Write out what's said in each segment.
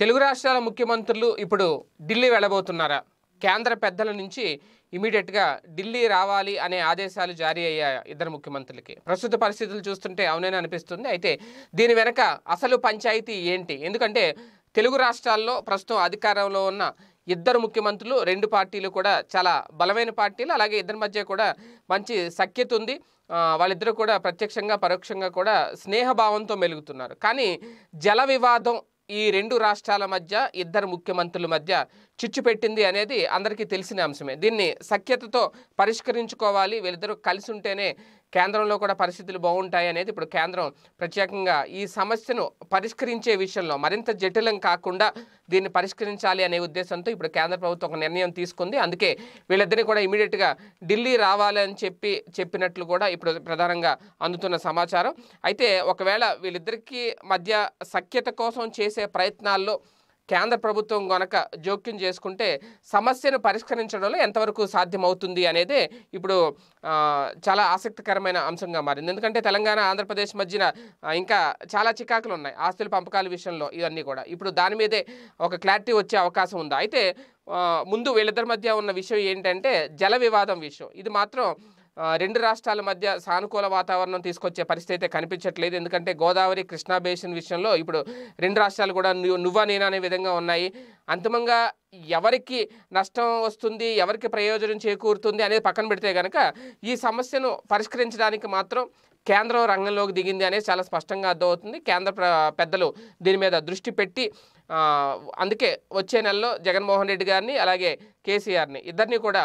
తెలుగు రాష్ట్రాల ముఖ్యమంత్రులు ఇప్పుడు ఢిల్లీ వెళ్ళబోతున్నారా కేంద్ర పెద్దల నుంచి ఇమీడియట్గా ఢిల్లీ రావాలి అనే ఆదేశాలు జారీ అయ్యాయి ఇద్దరు ముఖ్యమంత్రులకి ప్రస్తుత పరిస్థితులు చూస్తుంటే అవునని అనిపిస్తుంది అయితే దీని వెనక అసలు పంచాయతీ ఏంటి ఎందుకంటే తెలుగు రాష్ట్రాల్లో ప్రస్తుతం అధికారంలో ఉన్న ఇద్దరు ముఖ్యమంత్రులు రెండు పార్టీలు కూడా చాలా బలమైన పార్టీలు అలాగే ఇద్దరి మధ్య కూడా మంచి సఖ్యత ఉంది వాళ్ళిద్దరూ కూడా ప్రత్యక్షంగా పరోక్షంగా కూడా స్నేహభావంతో మెలుగుతున్నారు కానీ జల వివాదం ఈ రెండు రాష్ట్రాల మధ్య ఇద్దరు ముఖ్యమంత్రుల మధ్య చిచ్చు పెట్టింది అనేది అందరికీ తెలిసిన అంశమే దీన్ని సఖ్యతతో పరిష్కరించుకోవాలి వీళ్ళిద్దరూ కలిసి ఉంటేనే కేంద్రంలో కూడా పరిస్థితులు బాగుంటాయి అనేది ఇప్పుడు కేంద్రం ప్రత్యేకంగా ఈ సమస్యను పరిష్కరించే విషయంలో మరింత జటిలం కాకుండా దీన్ని పరిష్కరించాలి అనే ఉద్దేశంతో ఇప్పుడు కేంద్ర ప్రభుత్వం ఒక నిర్ణయం తీసుకుంది అందుకే వీళ్ళిద్దరినీ కూడా ఇమీడియట్గా ఢిల్లీ రావాలి అని చెప్పి చెప్పినట్లు కూడా ఇప్పుడు ప్రధానంగా అందుతున్న సమాచారం అయితే ఒకవేళ వీళ్ళిద్దరికీ మధ్య సఖ్యత కోసం చేసే ప్రయత్నాల్లో కేంద్ర ప్రభుత్వం గనక జోక్యం చేసుకుంటే సమస్యను పరిష్కరించడంలో ఎంతవరకు సాధ్యమవుతుంది అనేది ఇప్పుడు చాలా ఆసక్తికరమైన అంశంగా మారింది ఎందుకంటే తెలంగాణ ఆంధ్రప్రదేశ్ మధ్యన ఇంకా చాలా చికాకులు ఉన్నాయి ఆస్తుల పంపకాల విషయంలో ఇవన్నీ కూడా ఇప్పుడు దాని మీదే ఒక క్లారిటీ వచ్చే అవకాశం ఉందా అయితే ముందు వీళ్ళిద్దరి మధ్య ఉన్న విషయం ఏంటంటే జల వివాదం విషయం ఇది మాత్రం రెండు రాష్ట్రాల మధ్య సానుకూల వాతావరణం తీసుకొచ్చే పరిస్థితి అయితే కనిపించట్లేదు ఎందుకంటే గోదావరి కృష్ణా బేసిన్ విషయంలో ఇప్పుడు రెండు రాష్ట్రాలు కూడా నువ్వా నేనా అనే విధంగా ఉన్నాయి అంతిమంగా ఎవరికి నష్టం వస్తుంది ఎవరికి ప్రయోజనం చేకూరుతుంది అనేది పక్కన పెడితే కనుక ఈ సమస్యను పరిష్కరించడానికి మాత్రం కేంద్రం రంగంలోకి దిగింది అనేది చాలా స్పష్టంగా అర్థమవుతుంది కేంద్ర పెద్దలు దీని మీద దృష్టి పెట్టి అందుకే వచ్చే నెలలో జగన్మోహన్ రెడ్డి గారిని అలాగే కేసీఆర్ని ఇద్దరిని కూడా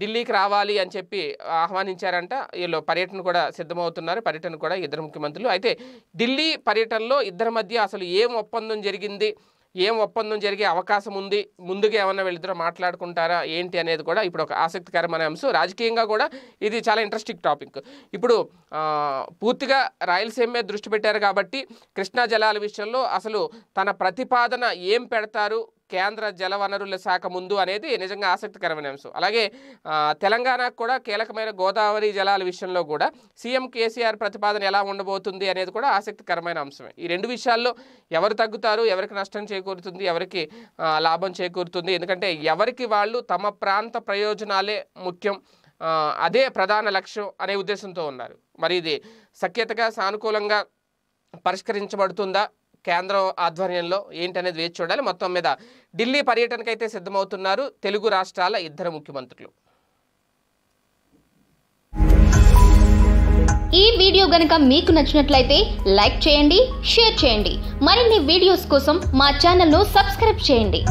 ఢిల్లీకి రావాలి అని చెప్పి ఆహ్వానించారంట వీళ్ళు పర్యటన కూడా సిద్ధమవుతున్నారు పర్యటన కూడా ఇద్దరు ముఖ్యమంత్రులు అయితే ఢిల్లీ పర్యటనలో ఇద్దరి మధ్య అసలు ఏం ఒప్పందం జరిగింది ఏం ఒప్పందం జరిగే అవకాశం ఉంది ముందుగా ఏమన్నా వీళ్ళిద్దరూ మాట్లాడుకుంటారా ఏంటి అనేది కూడా ఇప్పుడు ఒక ఆసక్తికరమైన అంశం రాజకీయంగా కూడా ఇది చాలా ఇంట్రెస్టింగ్ టాపిక్ ఇప్పుడు పూర్తిగా రాయలసీమ మీద దృష్టి పెట్టారు కాబట్టి కృష్ణా జలాల విషయంలో అసలు తన ప్రతిపాదన ఏం పెడతారు కేంద్ర జలవనరుల శాఖ ముందు అనేది నిజంగా ఆసక్తికరమైన అంశం అలాగే తెలంగాణకు కూడా కీలకమైన గోదావరి జలాల విషయంలో కూడా సీఎం కేసీఆర్ ప్రతిపాదన ఎలా ఉండబోతుంది అనేది కూడా ఆసక్తికరమైన అంశమే ఈ రెండు విషయాల్లో ఎవరు తగ్గుతారు ఎవరికి నష్టం చేకూరుతుంది ఎవరికి లాభం చేకూరుతుంది ఎందుకంటే ఎవరికి వాళ్ళు తమ ప్రాంత ప్రయోజనాలే ముఖ్యం అదే ప్రధాన లక్ష్యం అనే ఉద్దేశంతో ఉన్నారు మరి ఇది సఖ్యతగా సానుకూలంగా పరిష్కరించబడుతుందా కేంద్రం ఆధ్వర్యంలో ఏంటనేది వేచి చూడాలి మొత్తం మీద ఢిల్లీ పర్యటనకైతే సిద్ధమవుతున్నారు తెలుగు రాష్ట్రాల ఇద్దరు ముఖ్యమంత్రులు ఈ వీడియో గనక మీకు నచ్చినట్లయితే లైక్ చేయండి షేర్ చేయండి మరిన్ని వీడియోస్ కోసం మా ఛానల్ను సబ్స్క్రైబ్ చేయండి